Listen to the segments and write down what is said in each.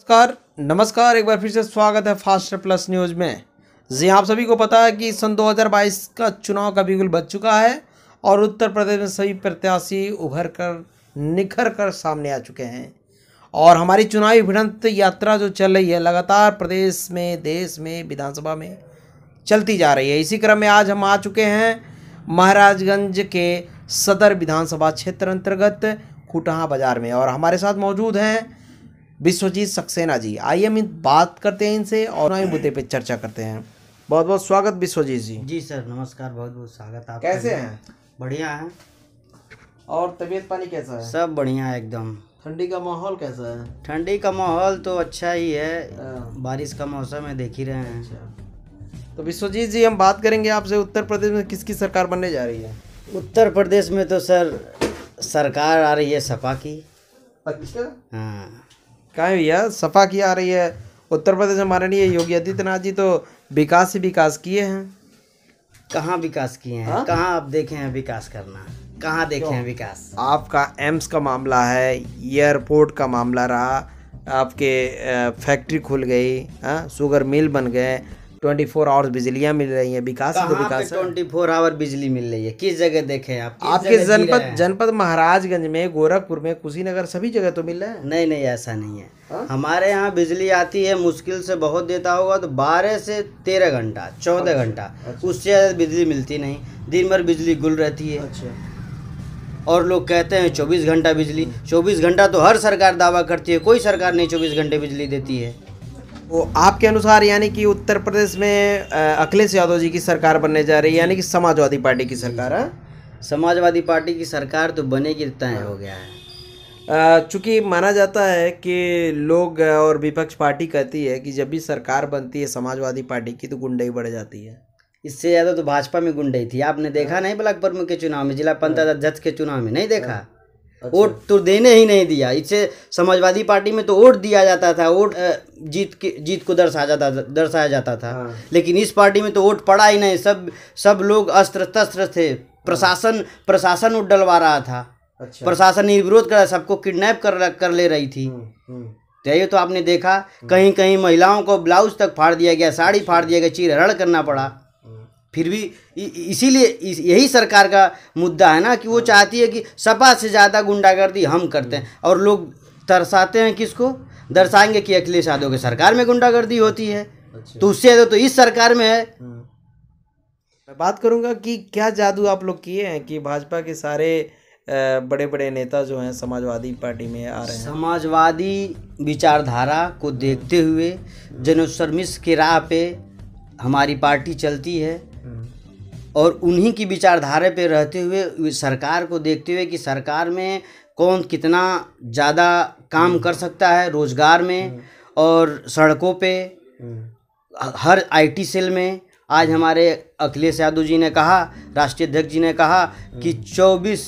नमस्कार नमस्कार एक बार फिर से स्वागत है फास्टर प्लस न्यूज़ में जी हाँ, आप सभी को पता है कि सन 2022 का चुनाव का बिगुल बच चुका है और उत्तर प्रदेश में सभी प्रत्याशी उभर कर निखर कर सामने आ चुके हैं और हमारी चुनावी भिड़ंत यात्रा जो चल रही है लगातार प्रदेश में देश में विधानसभा में चलती जा रही है इसी क्रम में आज हम आ चुके हैं महाराजगंज के सदर विधानसभा क्षेत्र अंतर्गत कुटहा बाज़ार में और हमारे साथ मौजूद हैं विश्वजीत सक्सेना जी आइए हम बात करते हैं इनसे और नए मुद्दे पे चर्चा करते हैं बहुत बहुत स्वागत विश्वजीत जी जी सर नमस्कार बहुत बहुत स्वागत आप कैसे हैं बढ़िया है और तबीयत पानी कैसा है सब बढ़िया है एकदम ठंडी का माहौल कैसा है ठंडी का माहौल तो अच्छा ही है हाँ। बारिश का मौसम है देख ही रहे हैं अच्छा। तो विश्वजीत जी हम बात करेंगे आपसे उत्तर प्रदेश में किसकी सरकार बनने जा रही है उत्तर प्रदेश में तो सर सरकार आ रही है सपा की अच्छा हाँ कहा भैया सफ़ा की आ रही है उत्तर प्रदेश हमारे लिए योगी आदित्यनाथ जी तो विकास ही विकास किए हैं कहाँ विकास किए हैं हाँ? कहाँ आप देखे हैं विकास करना कहाँ देखे हैं विकास आपका एम्स का मामला है एयरपोर्ट का मामला रहा आपके फैक्ट्री खुल गई हाँ शुगर मिल बन गए ट्वेंटी फोर आवर्स बिजलियाँ मिल रही तो है विकास तो विकास ट्वेंटी फोर आवर बिजली मिल रही है किस जगह देखे आप आपके जनपद जनपद महाराजगंज में गोरखपुर में कुशीनगर सभी जगह तो मिल रहा है नहीं नहीं ऐसा नहीं है हाँ? हमारे यहाँ बिजली आती है मुश्किल से बहुत देता होगा तो बारह से तेरह घंटा चौदह अच्छा, घंटा अच्छा। उससे ज़्यादा बिजली मिलती नहीं दिन भर बिजली गुल रहती है अच्छा। और लोग कहते हैं चौबीस घंटा बिजली चौबीस घंटा तो हर सरकार दावा करती है कोई सरकार नहीं चौबीस घंटे बिजली देती है तो आपके अनुसार यानी कि उत्तर प्रदेश में अखिलेश यादव जी की सरकार बनने जा रही है यानी कि समाजवादी पार्टी की सरकार है हाँ? समाजवादी पार्टी की सरकार तो बनेगी तय हो गया है चूँकि माना जाता है कि लोग और विपक्ष पार्टी कहती है कि जब भी सरकार बनती है समाजवादी पार्टी की तो गुंडई बढ़ जाती है इससे ज़्यादा तो भाजपा में गुंडई थी आपने देखा हाँ। नहीं ब्लॉक में के चुनाव में जिला पंचायत अध्यक्ष के चुनाव में नहीं देखा अच्छा। वोट तो देने ही नहीं दिया इससे समाजवादी पार्टी में तो वोट दिया जाता था वोट जीत के जीत को दर्शाया जाता दर्शाया जाता था हाँ। लेकिन इस पार्टी में तो वोट पड़ा ही नहीं सब सब लोग अस्त्र तस्त्र थे प्रशासन हाँ। प्रशासन वोट डलवा रहा था अच्छा। प्रशासन निर्विरोध कर सबको किडनैप कर कर ले रही थी हम्म, हम्म। तो ये तो आपने देखा हम्म। कहीं कहीं महिलाओं को ब्लाउज तक फाड़ दिया गया साड़ी फाड़ दिया गया चीरहरण करना पड़ा फिर भी इसीलिए यही सरकार का मुद्दा है ना कि वो हाँ। चाहती है कि सपा से ज़्यादा गुंडागर्दी हम करते हैं और लोग तरसाते हैं किसको दर्शाएंगे कि अखिलेश यादव की सरकार में गुंडागर्दी होती है अच्छा। तो उससे तो इस सरकार में है हाँ। मैं बात करूंगा कि क्या जादू आप लोग किए हैं कि भाजपा के सारे बड़े बड़े नेता जो हैं समाजवादी पार्टी में आ रहे हैं समाजवादी विचारधारा को देखते हुए जनोत्सर्मिश के राह पे हमारी पार्टी चलती है और उन्हीं की विचारधारा पे रहते हुए सरकार को देखते हुए कि सरकार में कौन कितना ज़्यादा काम हम्म। कर सकता है रोज़गार में हम्म। और सड़कों पे हम्म। हर आईटी सेल में आज हमारे अखिलेश यादव जी ने कहा राष्ट्रीय अध्यक्ष जी ने कहा कि 24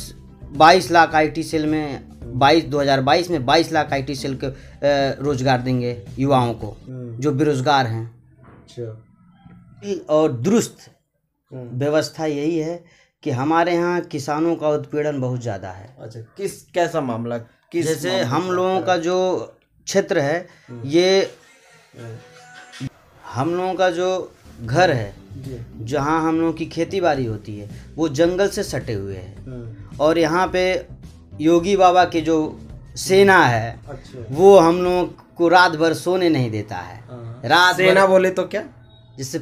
22 लाख आईटी सेल में 22 2022 में 22 लाख आईटी सेल के रोजगार देंगे युवाओं को जो बेरोजगार हैं अच्छा। और दुरुस्त हम्म। व्यवस्था यही है कि हमारे यहाँ किसानों का उत्पीड़न बहुत ज़्यादा है अच्छा किस कैसा मामला किस जैसे हम लोगों का जो क्षेत्र है हम्म। ये हम्म। हम लोगों का जो घर है जहाँ हम लोगों की खेती बाड़ी होती है वो जंगल से सटे हुए हैं और यहाँ पे योगी बाबा के जो सेना है अच्छा। वो हम लोगों को रात भर सोने नहीं देता है हाँ। रात सेना बोले तो क्या जैसे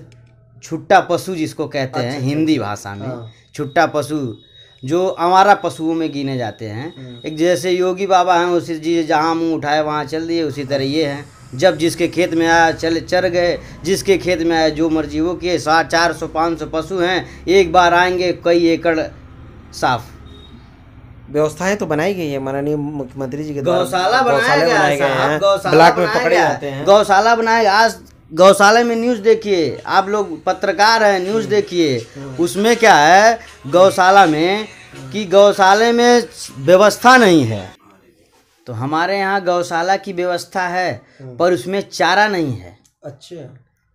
छुट्टा पशु जिसको कहते हैं अच्छा, अच्छा, हिंदी अच्छा। भाषा में हाँ। छुट्टा पशु जो हमारा पशुओं में गिने जाते हैं हाँ। एक जैसे योगी बाबा हैं उसी जी जहाँ मुँह उठाए वहाँ चल दिए उसी तरह ये हैं जब जिसके खेत में आया चले चर गए जिसके खेत में आया जो मर्जी वो किए सात चार सौ पाँच सौ पशु हैं एक बार आएंगे कई एकड़ साफ व्यवस्थाएं तो बनाई गई है माननीय मुख्यमंत्री जी के गौशाला बनाया गया है गौशाला में पकड़े हैं गौशाला बनाया आज गौशाला में न्यूज़ देखिए आप लोग पत्रकार हैं न्यूज़ देखिए उसमें क्या है गौशाला में कि गौशाले में व्यवस्था नहीं है तो हमारे यहाँ गौशाला की व्यवस्था है पर उसमें चारा नहीं है अच्छा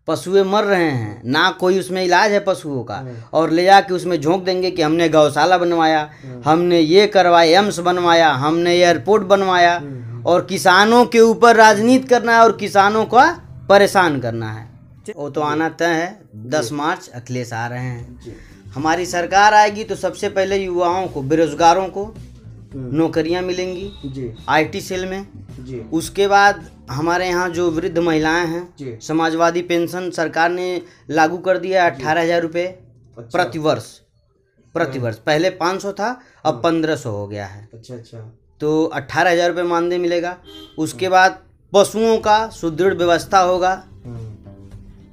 पशुए मर रहे हैं ना कोई उसमें इलाज है पशुओं का हम्म। और ले जा उसमें झोंक देंगे कि हमने गौशाला बनवाया हम्म। हमने ये करवाया एम्स बनवाया हमने एयरपोर्ट बनवाया हम्म। और किसानों के ऊपर राजनीति करना है और किसानों का परेशान करना है वो तो आना तय है दस मार्च अखिलेश आ रहे हैं हमारी सरकार आएगी तो सबसे पहले युवाओं को बेरोजगारों को हम्म। नौकरियां मिलेंगी आईटी सेल में उसके बाद हमारे यहाँ जो वृद्ध महिलाएं हैं समाजवादी पेंशन सरकार ने लागू कर दिया अट्ठारह हजार रुपये अच्छा। प्रतिवर्ष प्रतिवर्ष हाँ। पहले पाँच सौ था अब हाँ। पंद्रह सौ हो गया है अच्छा अच्छा तो अट्ठारह हजार रुपये मानदेय मिलेगा उसके हाँ। बाद पशुओं का सुदृढ़ व्यवस्था होगा हम्म।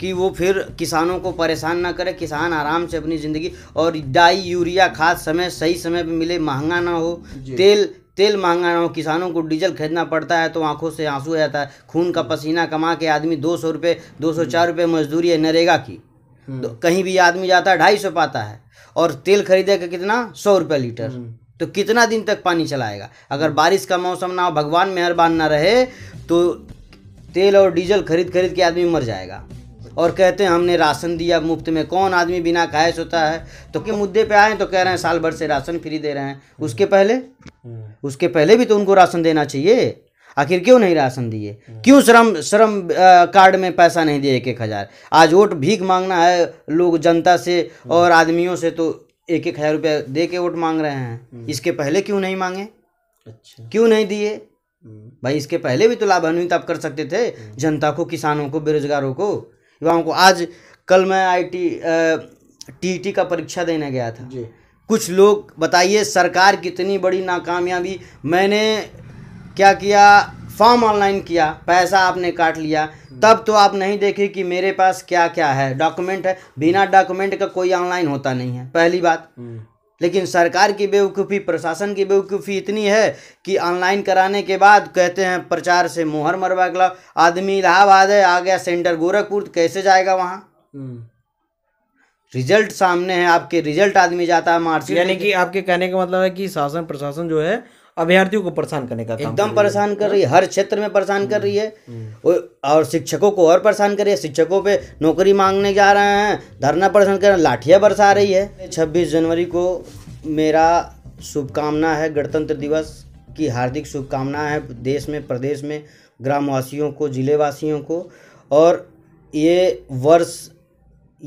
कि वो फिर किसानों को परेशान ना करे किसान आराम से अपनी ज़िंदगी और डाई यूरिया खाद समय सही समय पे मिले महंगा ना हो तेल तेल महंगा ना हो किसानों को डीजल खरीदना पड़ता है तो आंखों से आंसू आ जाता है खून का हम्म। पसीना कमा के आदमी दो सौ रुपये दो सौ चार हम्म। रुपये मजदूरी है नरेगा की तो कहीं भी आदमी जाता है ढाई सौ पाता है और तेल खरीदे का कितना सौ रुपये लीटर तो कितना दिन तक पानी चलाएगा अगर हम्म। बारिश का मौसम ना हो भगवान मेहरबान ना रहे तो तेल और डीजल खरीद खरीद के आदमी मर जाएगा और कहते हैं हमने राशन दिया मुफ्त में कौन आदमी बिना खाए सोता है तो के मुद्दे पे आए तो कह रहे हैं साल भर से राशन फ्री दे रहे हैं हम्म। उसके पहले हम्म। उसके पहले भी तो उनको राशन देना चाहिए आखिर क्यों नहीं राशन दिए क्यों श्रम श्रम कार्ड में पैसा नहीं दिए एक एक हज़ार आज वोट भीख मांगना है लोग जनता से और आदमियों से तो एक एक हज़ार रुपया दे के वोट मांग रहे हैं हम्म। इसके पहले क्यों नहीं मांगे अच्छा क्यों नहीं दिए हम्म। भाई इसके पहले भी तो लाभान्वित आप कर सकते थे हम्म। जनता को किसानों को बेरोजगारों को युवाओं को आज कल मैं आई टी टी का परीक्षा देने गया था जी। कुछ लोग बताइए सरकार कितनी बड़ी नाकामयाबी मैंने क्या किया फॉर्म ऑनलाइन किया पैसा आपने काट लिया तब तो आप नहीं देखे कि मेरे पास क्या क्या है डॉक्यूमेंट है बिना डॉक्यूमेंट का कोई ऑनलाइन होता नहीं है पहली बात हम्म। लेकिन सरकार की बेवकूफ़ी प्रशासन की बेवकूफ़ी इतनी है कि ऑनलाइन कराने के बाद कहते हैं प्रचार से मोहर मरवा गया आदमी इलाहाबाद है आ गया सेंटर गोरखपुर कैसे जाएगा वहाँ हम्म। रिजल्ट सामने है आपके रिजल्ट आदमी जाता है मार्च यानी कि आपके कहने का मतलब है कि शासन प्रशासन जो है अभ्यर्थियों को परेशान करने का एकदम परेशान कर रही है हर क्षेत्र में परेशान कर रही है हम्म। और शिक्षकों को और परेशान कर रही है शिक्षकों पे नौकरी मांगने जा रहे हैं धरना परेशान कर रहे हैं लाठियाँ बरसा रही है छब्बीस जनवरी को मेरा शुभकामना है गणतंत्र दिवस की हार्दिक शुभकामना है देश में प्रदेश में ग्रामवासियों को ज़िलेवासियों को और ये वर्ष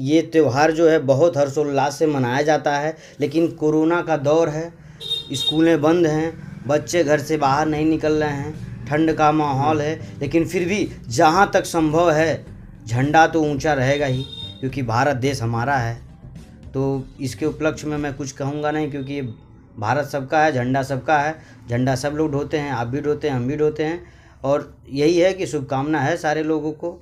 ये त्यौहार जो है बहुत हर्षोल्लास से मनाया जाता है लेकिन कोरोना का दौर है स्कूलें बंद हैं बच्चे घर से बाहर नहीं निकल रहे हैं ठंड का माहौल है लेकिन फिर भी जहाँ तक संभव है झंडा तो ऊंचा रहेगा ही क्योंकि भारत देश हमारा है तो इसके उपलक्ष्य में मैं कुछ कहूँगा नहीं क्योंकि भारत सबका है झंडा सबका है झंडा सब लोग ढोते हैं आप भी ढोते हैं हम भी ढोते हैं और यही है कि शुभकामना है सारे लोगों को